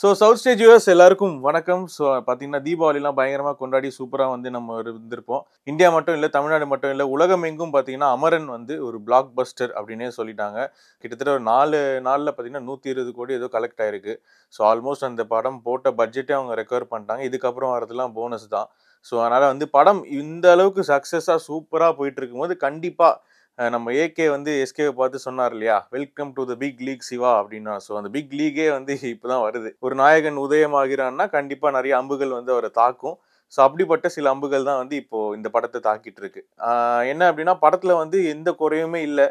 so south stage US எல்லாருக்கும் வணக்கம் so பார்த்தீங்கன்னா தீபாவளிலாம் பயங்கரமாக கொண்டாடி சூப்பராக வந்து நம்ம இருந்திருப்போம் இந்தியா மட்டும் இல்லை தமிழ்நாடு மட்டும் இல்லை உலகம் எங்கும் பார்த்தீங்கன்னா அமரன் வந்து ஒரு பிளாக் பஸ்டர் அப்படின்னே சொல்லிட்டாங்க கிட்டத்தட்ட ஒரு நாலு நாளில் பார்த்தீங்கன்னா நூற்றி இருபது கோடி ஏதோ கலெக்ட் ஆயிருக்கு ஸோ ஆல்மோஸ்ட் அந்த படம் போட்ட பட்ஜெட்டே அவங்க ரெக்கவர் பண்ணிட்டாங்க இதுக்கப்புறம் வரதுலாம் போனஸ் தான் ஸோ அதனால் வந்து படம் இந்த அளவுக்கு சக்ஸஸாக சூப்பராக போயிட்டு இருக்கும்போது கண்டிப்பாக நம்ம ஏகே வந்து எஸ்கேவை பார்த்து சொன்னார் இல்லையா welcome to the big league Shiva அப்படின்னா ஸோ அந்த பிக் லீகே வந்து இப்போ தான் வருது ஒரு நாயகன் உதயமாகிறான்னா கண்டிப்பாக நிறைய அம்புகள் வந்து அவரை தாக்கும் ஸோ அப்படிப்பட்ட சில அம்புகள் தான் வந்து இப்போது இந்த படத்தை தாக்கிட்டு இருக்கு என்ன அப்படின்னா படத்தில் வந்து எந்த குறையுமே இல்லை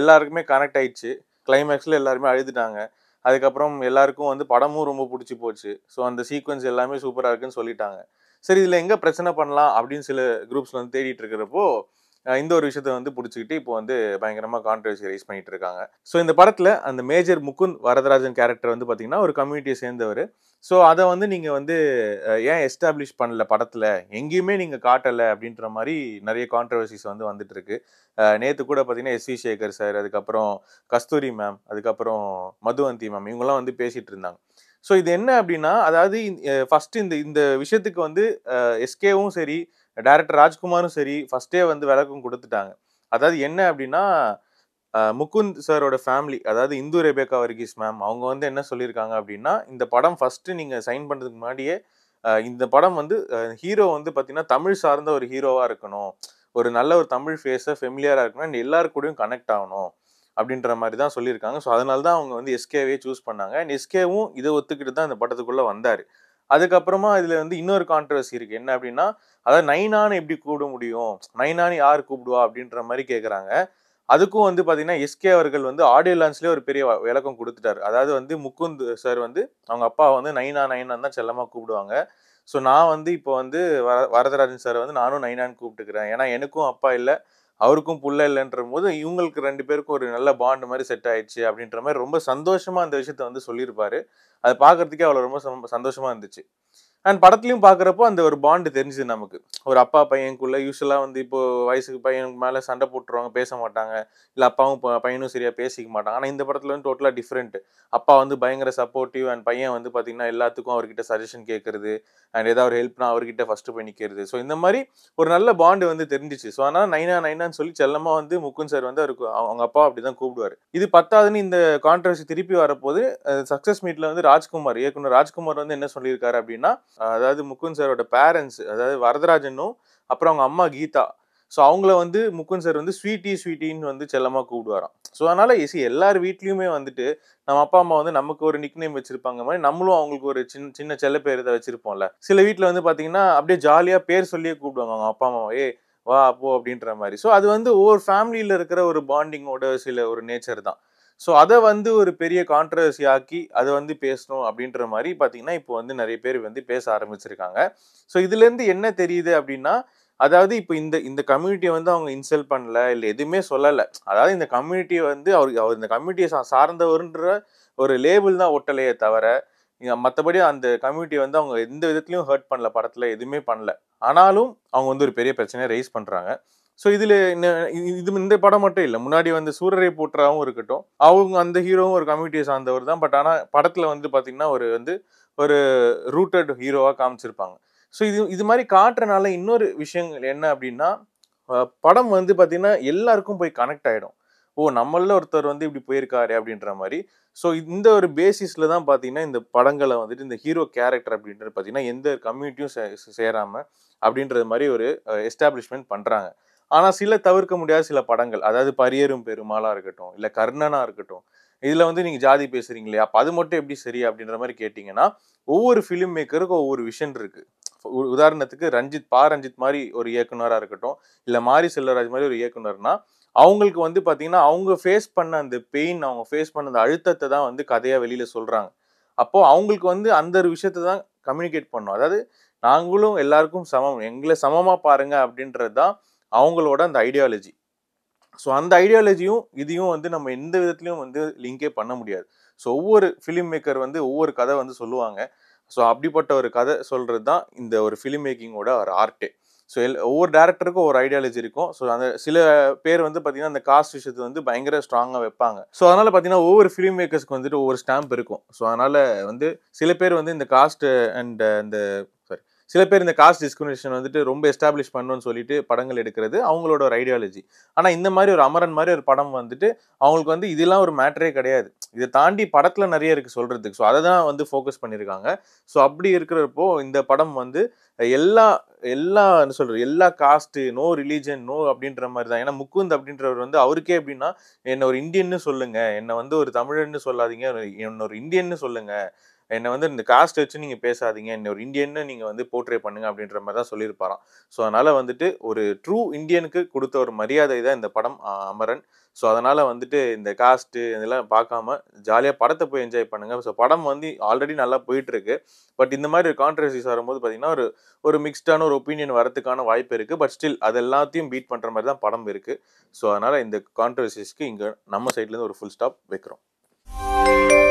எல்லாருக்குமே கனெக்ட் ஆயிடுச்சு கிளைமேக்ஸில் எல்லாருமே அழுதுட்டாங்க அதுக்கப்புறம் எல்லாருக்கும் வந்து படமும் ரொம்ப பிடிச்சி போச்சு ஸோ அந்த சீக்வன்ஸ் எல்லாமே சூப்பராக இருக்குன்னு சொல்லிட்டாங்க சரி இதில் எங்கே பிரச்சனை பண்ணலாம் அப்படின்னு சில குரூப்ஸ் வந்து தேடிட்டு இருக்கிறப்போ இந்த ஒரு விஷயத்த வந்து பிடிச்சிக்கிட்டு இப்போ வந்து பயங்கரமாக கான்ட்ரவர்சி ரைஸ் பண்ணிட்டு இருக்காங்க ஸோ இந்த படத்தில் அந்த மேஜர் முகுந்த் வரதராஜன் கேரக்டர் வந்து பார்த்தீங்கன்னா ஒரு கம்யூனிட்டியை சேர்ந்தவர் ஸோ அதை வந்து நீங்கள் வந்து ஏன் எஸ்டாப்ளிஷ் பண்ணல படத்தில் எங்கேயுமே நீங்கள் காட்டலை அப்படின்ற மாதிரி நிறைய கான்ட்ரவர்சிஸ் வந்து வந்துட்டு இருக்கு நேற்று கூட பார்த்தீங்கன்னா எஸ் வி சேகர் சார் அதுக்கப்புறம் கஸ்தூரி மேம் அதுக்கப்புறம் மதுவந்தி மேம் இவங்கெல்லாம் வந்து பேசிகிட்டு இருந்தாங்க ஸோ இது என்ன அப்படின்னா அதாவது ஃபர்ஸ்ட் இந்த இந்த விஷயத்துக்கு வந்து எஸ்கேவும் சரி டேரக்டர் ராஜ்குமாரும் சரி ஃபர்ஸ்டே வந்து விளக்கம் கொடுத்துட்டாங்க அதாவது என்ன அப்படின்னா முகுந்த் சாரோட ஃபேமிலி அதாவது இந்து ரேபேகா வர்கீஸ் மேம் அவங்க வந்து என்ன சொல்லியிருக்காங்க அப்படின்னா இந்த படம் ஃபஸ்ட்டு நீங்கள் சைன் பண்ணுறதுக்கு முன்னாடியே இந்த படம் வந்து ஹீரோ வந்து பார்த்தீங்கன்னா தமிழ் சார்ந்த ஒரு ஹீரோவாக இருக்கணும் ஒரு நல்ல ஒரு தமிழ் ஃபேஸை ஃபெமிலியராக இருக்கணும் அண்ட் கூடயும் கனெக்ட் ஆகணும் அப்படின்ற மாதிரி தான் சொல்லியிருக்காங்க ஸோ அதனால தான் அவங்க வந்து எஸ்கேவே சூஸ் பண்ணாங்க அண்ட் எஸ்கேவும் இதை ஒத்துக்கிட்டு தான் இந்த படத்துக்குள்ளே வந்தார் அதுக்கப்புறமா இதில் வந்து இன்னொரு கான்ட்ரவர்சி இருக்குது என்ன அப்படின்னா அதாவது நைனானு எப்படி கூப்பிட முடியும் நைனானு யார் கூப்பிடுவா அப்படின்ற மாதிரி கேட்குறாங்க அதுக்கும் வந்து பார்த்தீங்கன்னா எஸ்கே அவர்கள் வந்து ஆடியோ லான்ஸ்லேயே ஒரு பெரிய விளக்கம் கொடுத்துட்டாரு அதாவது வந்து முக்குந்த் சார் வந்து அவங்க அப்பா வந்து நைனா நைனான் தான் செல்லமாக கூப்பிடுவாங்க ஸோ நான் வந்து இப்போ வந்து வர வரதராஜன் சார் வந்து நானும் நைனான்னு கூப்பிட்டுக்கிறேன் ஏன்னா எனக்கும் அப்பா இல்லை அவருக்கும் புள்ள இல்லைன்ற போது இவங்களுக்கு ரெண்டு பேருக்கும் ஒரு நல்ல பாண்டு மாதிரி செட் ஆயிடுச்சு அப்படின்ற மாதிரி ரொம்ப சந்தோஷமா அந்த விஷயத்த வந்து சொல்லியிருப்பாரு அதை பார்க்கறதுக்கே அவ்வளோ ரொம்ப சந்தோஷமா இருந்துச்சு அண்ட் படத்துலையும் பார்க்குறப்போ அந்த ஒரு பாண்டு தெரிஞ்சுது நமக்கு ஒரு அப்பா பையனுக்குள்ள யூஸ்வலாக வந்து இப்போ வயசுக்கு பையனுக்கு மேலே சண்டை போட்டுருவாங்க பேச மாட்டாங்க இல்லை அப்பாவும் பையனும் சரியாக பேசிக்க மாட்டாங்க ஆனால் இந்த படத்தில் வந்து டோட்டலாக டிஃப்ரெண்ட் அப்பா வந்து பயங்கர சப்போர்ட்டிவ் அண்ட் பையன் வந்து பார்த்திங்கன்னா எல்லாத்துக்கும் அவர்கிட்ட சஜஷன் கேட்குறது அண்ட் ஏதாவது ஒரு ஹெல்ப்னா அவர்கிட்ட ஃபஸ்ட்டு போய் நிற்கிறது ஸோ இந்த மாதிரி ஒரு நல்ல பாண்டு வந்து தெரிஞ்சிச்சு ஸோ அதனால் நைனா நைனான்னு சொல்லி செல்லமாக வந்து முக்குன் சார் வந்து அவருக்கு அவங்க அப்பா அப்படி தான் கூப்பிடுவார் இது பத்தாவதுன்னு இந்த கான்ட்ரவர்சி திருப்பி வரப்போது சக்ஸஸ் மீட்டில் வந்து ராஜ்குமார் இயக்குனர் ராஜ்குமார் வந்து என்ன சொல்லியிருக்காரு அப்படின்னா அதாவது முக்குன் சாரோட பேரண்ட்ஸ் அதாவது வரதராஜனும் அப்புறம் அவங்க அம்மா கீதா ஸோ அவங்கள வந்து முக்குன் சார் வந்து ஸ்வீட்டி ஸ்வீட்டின்னு வந்து செல்லமாக கூப்பிடுவாராம் ஸோ அதனால் இசி எல்லார் வீட்லேயுமே வந்துட்டு நம்ம அப்பா அம்மா வந்து நமக்கு ஒரு நிக் நேம் வச்சிருப்பாங்க மாதிரி நம்மளும் அவங்களுக்கு ஒரு சின்ன சின்ன செல்ல பேர் இதை வச்சிருப்போம்ல சில வீட்டில் வந்து பார்த்தீங்கன்னா அப்படியே ஜாலியாக பேர் சொல்லியே கூப்பிடுவாங்க அவங்க அப்பா அம்மா ஏ வா அப்போ அப்படின்ற மாதிரி ஸோ அது வந்து ஒவ்வொரு ஃபேமிலியில் இருக்கிற ஒரு பாண்டிங்கோட சில ஒரு நேச்சர் தான் ஸோ அதை வந்து ஒரு பெரிய கான்ட்ரவர்சி ஆக்கி அதை வந்து பேசணும் அப்படின்ற மாதிரி பார்த்தீங்கன்னா இப்போ வந்து நிறைய பேர் வந்து பேச ஆரம்பிச்சிருக்காங்க ஸோ இதுலேருந்து என்ன தெரியுது அப்படின்னா அதாவது இப்போ இந்த இந்த கம்யூனிட்டியை வந்து அவங்க இன்சல்ட் பண்ணல இல்லை எதுவுமே சொல்லலை அதாவது இந்த கம்யூனிட்டியை வந்து அவர் அவர் இந்த கம்யூனிட்டியை சார்ந்தவருன்ற ஒரு லேபிள் தான் ஒட்டலையே தவிர மற்றபடி அந்த கம்யூனிட்டி வந்து அவங்க எந்த விதத்துலையும் ஹர்ட் பண்ணல படத்தில் எதுவுமே பண்ணல ஆனாலும் அவங்க வந்து ஒரு பெரிய பிரச்சனையை ரைஸ் பண்ணுறாங்க ஸோ இதில் இது இந்த படம் மட்டும் இல்லை முன்னாடி வந்து சூரரை போற்றாவும் இருக்கட்டும் அவங்க அந்த ஹீரோவும் ஒரு கம்யூனிட்டியை சார்ந்தவர் தான் பட் ஆனால் படத்தில் வந்து பார்த்திங்கன்னா ஒரு வந்து ஒரு ரூட்டட் ஹீரோவாக காமிச்சிருப்பாங்க ஸோ இது இது மாதிரி காட்டுறனால இன்னொரு விஷயங்கள் என்ன அப்படின்னா படம் வந்து பார்த்திங்கன்னா எல்லாருக்கும் போய் கனெக்ட் ஆகிடும் ஓ நம்மள ஒருத்தர் வந்து இப்படி போயிருக்காரு அப்படின்ற மாதிரி ஸோ இந்த ஒரு பேசிஸில் தான் பார்த்தீங்கன்னா இந்த படங்களை வந்துட்டு இந்த ஹீரோ கேரக்டர் அப்படின்றது பார்த்தீங்கன்னா எந்த கம்யூனிட்டியும் சே சேராமல் அப்படின்றது மாதிரி ஒரு எஸ்டாப்ளிஷ்மெண்ட் பண்ணுறாங்க ஆனால் சில தவிர்க்க முடியாத சில படங்கள் அதாவது பரியரும் பெருமாளாக இருக்கட்டும் இல்லை கர்ணனாக இருக்கட்டும் இதில் வந்து நீங்கள் ஜாதி பேசுகிறீங்களே அப்போ அது மட்டும் எப்படி சரி அப்படின்ற மாதிரி கேட்டிங்கன்னா ஒவ்வொரு ஃபிலிம் மேக்கருக்கும் ஒவ்வொரு விஷன் இருக்குது உதாரணத்துக்கு ரஞ்சித் பா ரஞ்சித் மாதிரி ஒரு இயக்குனராக இருக்கட்டும் இல்லை மாரி செல்வராஜ் மாதிரி ஒரு இயக்குனர்னா அவங்களுக்கு வந்து பார்த்தீங்கன்னா அவங்க ஃபேஸ் பண்ண அந்த பெயின் அவங்க ஃபேஸ் பண்ண அந்த அழுத்தத்தை தான் வந்து கதையாக வெளியில் சொல்கிறாங்க அப்போது அவங்களுக்கு வந்து அந்த ஒரு விஷயத்தை தான் கம்யூனிகேட் பண்ணோம் அதாவது நாங்களும் எல்லாருக்கும் சமம் எங்களை சமமாக பாருங்கள் அப்படின்றது தான் அவங்களோட அந்த ஐடியாலஜி ஸோ அந்த ஐடியாலஜியும் இதையும் வந்து நம்ம எந்த விதத்துலையும் வந்து லிங்கே பண்ண முடியாது ஸோ ஒவ்வொரு ஃபிலிம் மேக்கர் வந்து ஒவ்வொரு கதை வந்து சொல்லுவாங்க ஸோ அப்படிப்பட்ட ஒரு கதை சொல்கிறது தான் இந்த ஒரு ஃபிலிம் மேக்கிங்கோட ஒரு ஆர்ட்டு ஸோ எல் ஒவ்வொரு டேரக்டருக்கும் ஒரு ஐடியாலஜி இருக்கும் ஸோ அந்த சில பேர் வந்து பார்த்தீங்கன்னா அந்த காஸ்ட் விஷயத்தை வந்து பயங்கர ஸ்ட்ராங்காக வைப்பாங்க ஸோ அதனால் பார்த்தீங்கன்னா ஒவ்வொரு ஃபிலிம் மேக்கர்ஸ்க்கு வந்துட்டு ஒவ்வொரு ஸ்டாம்ப் இருக்கும் ஸோ அதனால் வந்து சில பேர் வந்து இந்த காஸ்ட்டு அண்ட் இந்த சாரி சில பேர் இந்த காஸ்ட் டிஸ்கிரிமினேஷன் வந்துட்டு ரொம்ப எஸ்டாப்ளிஷ் பண்ணணும்னு சொல்லிட்டு படங்கள் எடுக்கிறது அவங்களோட ஒரு ஐடியாலஜி ஆனால் இந்த மாதிரி ஒரு அமரன் மாதிரி ஒரு படம் வந்துட்டு அவங்களுக்கு வந்து இதெல்லாம் ஒரு மேட்டரே கிடையாது இதை தாண்டி படத்தில் நிறைய இருக்குது சொல்கிறதுக்கு ஸோ அதை தான் வந்து ஃபோக்கஸ் பண்ணியிருக்காங்க ஸோ அப்படி இருக்கிறப்போ இந்த படம் வந்து எல்லா எல்லா என்ன சொல்கிறது எல்லா காஸ்ட்டு நோ ரிலீஜன் நோ அப்படின்ற மாதிரி தான் ஏன்னா முக்குந்த் அப்படின்றவர் வந்து அவருக்கே எப்படின்னா என்னை ஒரு இந்தியன்னு சொல்லுங்கள் என்னை வந்து ஒரு தமிழன்னு சொல்லாதீங்க என்னை ஒரு இந்தியன்னு சொல்லுங்கள் என்னை வந்து இந்த காஸ்ட் வச்சு நீங்கள் பேசாதீங்க என்ன ஒரு இந்தியன்னு நீங்கள் வந்து போர்ட்ரே பண்ணுங்க அப்படின்ற மாதிரி தான் சொல்லியிருப்பாராம் ஸோ அதனால் வந்துட்டு ஒரு ட்ரூ இந்தியனுக்கு கொடுத்த ஒரு மரியாதை தான் இந்த படம் அமரன் ஸோ அதனால் வந்துட்டு இந்த காஸ்ட்டு இதெல்லாம் பார்க்காம ஜாலியாக படத்தை போய் என்ஜாய் பண்ணுங்கள் ஸோ படம் வந்து ஆல்ரெடி நல்லா போயிட்டுருக்கு பட் இந்த மாதிரி ஒரு கான்ட்ரவர்சிஸ் வரும்போது பார்த்திங்கன்னா ஒரு ஒரு மிக்ஸ்டான ஒரு ஒப்பீனியன் வரத்துக்கான வாய்ப்பு இருக்குது பட் ஸ்டில் அது எல்லாத்தையும் பீட் பண்ணுற மாதிரி தான் படம் இருக்குது ஸோ அதனால் இந்த கான்ட்ரவர்சிஸ்க்கு இங்கே நம்ம சைட்லேருந்து ஒரு ஃபுல் ஸ்டாப் வைக்கிறோம்